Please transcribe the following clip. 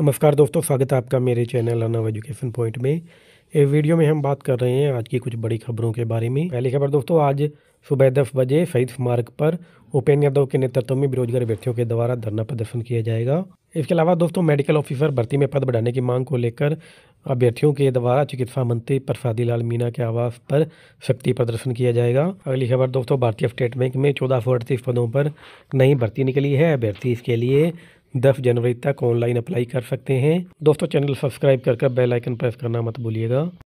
नमस्कार दोस्तों स्वागत है आपका मेरे चैनल अनव एजुकेशन पॉइंट में इस वीडियो में हम बात कर रहे हैं आज की कुछ बड़ी खबरों के बारे में पहली खबर दोस्तों आज सुबह दस बजे शहीद स्मारक पर उपेन्द्र यादव के नेतृत्व में बेरोजगार व्यक्तियों के द्वारा धरना प्रदर्शन किया जाएगा इसके अलावा दोस्तों मेडिकल ऑफिसर भर्ती में पद बढ़ाने की मांग को लेकर अभ्यर्थियों के द्वारा चिकित्सा मंत्री प्रसादी लाल मीना के आवास पर शक्ति प्रदर्शन किया जाएगा अगली खबर दोस्तों भारतीय स्टेट बैंक में चौदह सौ अड़तीस पदों पर नई भर्ती निकली है अभ्यर्थी इसके लिए 10 जनवरी तक ऑनलाइन अप्लाई कर सकते हैं दोस्तों चैनल सब्सक्राइब कर बेल आइकन प्रेस करना मत भूलिएगा